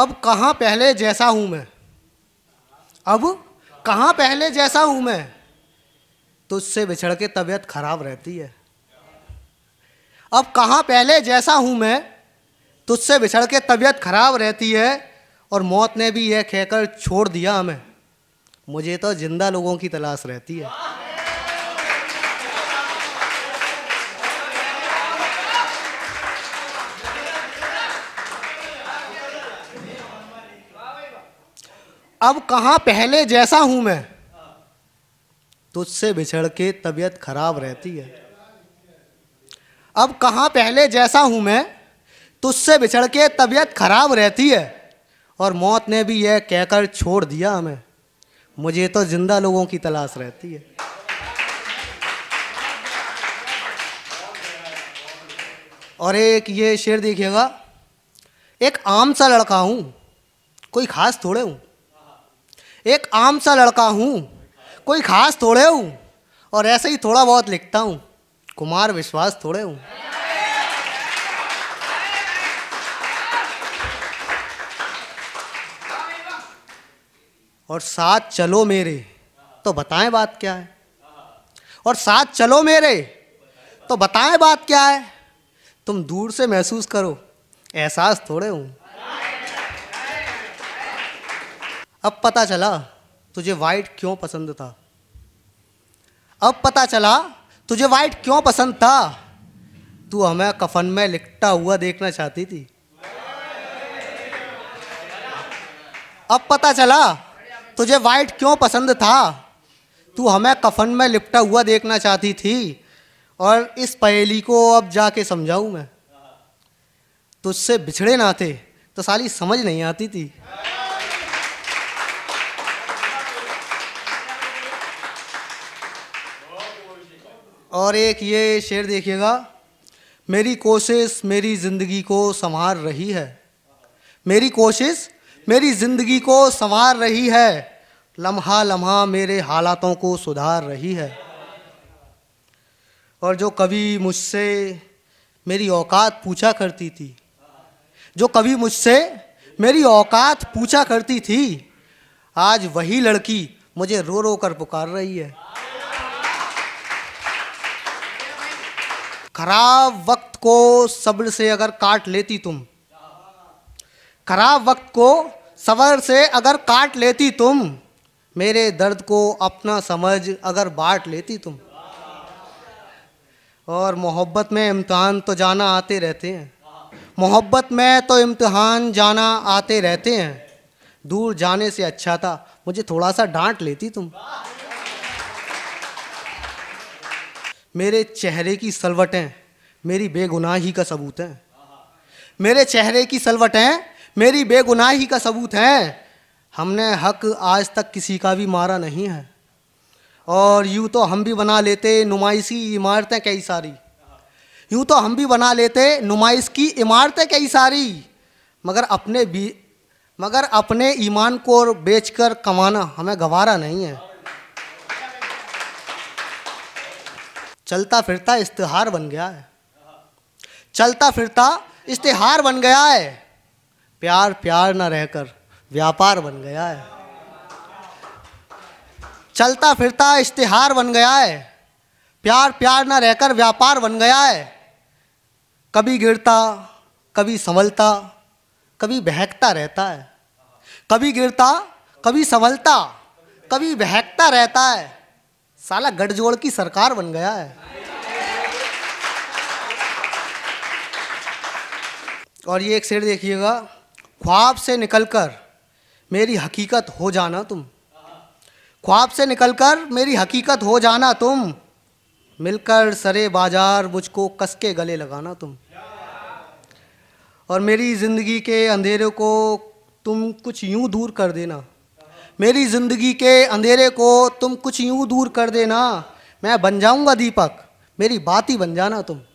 अब कहाँ पहले जैसा हूँ मैं अब कहाँ पहले जैसा हूँ मैं तो उससे बिछड़ के तबीयत खराब रहती है अब कहाँ पहले जैसा हूँ मैं तुझसे तो बिछड़ के तबीयत खराब रहती है और मौत ने भी यह कहकर छोड़ दिया हमें मुझे तो जिंदा लोगों की तलाश रहती है अब कहा पहले जैसा हूं मैं तुझसे बिछड़ के तबीयत खराब रहती है अब कहा पहले जैसा हूं मैं तुझसे बिछड़ के तबीयत खराब रहती है और मौत ने भी यह कहकर छोड़ दिया हमें मुझे तो जिंदा लोगों की तलाश रहती है और एक ये शेर देखिएगा एक आम सा लड़का हूं कोई खास थोड़े हूं एक आम सा लड़का हूँ कोई खास थोड़े हूँ और ऐसे ही थोड़ा बहुत लिखता हूँ कुमार विश्वास थोड़े हूँ और साथ चलो मेरे तो बताएं बात क्या है और साथ चलो मेरे तो बताएं बात क्या है तुम दूर से महसूस करो एहसास थोड़े हूँ अब पता चला तुझे वाइट क्यों पसंद था अब पता चला तुझे वाइट क्यों पसंद था तू हमें कफन में लिपटा हुआ देखना चाहती थी अब पता चला तुझे वाइट क्यों पसंद था तू हमें कफन में लिपटा हुआ देखना चाहती थी और इस पहेली को अब जाके समझाऊं मैं तुझसे बिछड़े ना थे तो साली समझ नहीं आती थी और एक ये शेर देखिएगा मेरी कोशिश मेरी ज़िंदगी को संवार रही है मेरी कोशिश मेरी ज़िंदगी को संवार रही है लम्हा लम्हा मेरे हालातों को सुधार रही है और जो कभी मुझसे मेरी औकात पूछा करती थी जो कभी मुझसे मेरी औकात पूछा करती थी आज वही लड़की मुझे रो रो कर पुकार रही है खराब वक्त को सब्र से अगर काट लेती तुम खराब वक्त को सबर से अगर काट लेती तुम मेरे दर्द को अपना समझ अगर बांट लेती तुम और मोहब्बत में इम्तहान तो जाना आते रहते हैं मोहब्बत में तो इम्तहान जाना आते रहते हैं दूर जाने से अच्छा था मुझे थोड़ा सा डांट लेती तुम मेरे चेहरे की सलवटें मेरी बेगुनाही का सबूत हैं मेरे चेहरे की सलवटें मेरी बेगुनाही का सबूत हैं हमने हक आज तक किसी का भी मारा नहीं है और यूँ तो हम भी बना लेते नुमाइशी इमारतें कई सारी यूँ तो हम भी बना लेते नुमाइश की इमारतें कई सारी मगर अपने भी मगर अपने ईमान को बेचकर कमाना हमें गवारा नहीं है चलता फिरता इश्तहार बन गया है चलता फिरता इश्तहार बन गया है प्यार प्यार ना रहकर व्यापार बन गया है चलता फिरता इश्तहार बन गया है प्यार प्यार ना रहकर व्यापार बन गया है कभी गिरता कभी संभलता कभी बहकता रहता है कभी गिरता कभी संभलता कभी बहकता रहता है साला गठजोड़ की सरकार बन गया है और ये एक शेर देखिएगा ख्वाब से निकलकर मेरी हकीकत हो जाना तुम ख्वाब से निकलकर मेरी हकीकत हो जाना तुम मिलकर सरे बाजार मुझको कस के गले लगाना तुम और मेरी ज़िंदगी के अंधेरे को तुम कुछ यूं दूर कर देना मेरी ज़िंदगी के अंधेरे को तुम कुछ यूँ दूर कर देना मैं बन जाऊँगा दीपक मेरी बात ही बन जाना तुम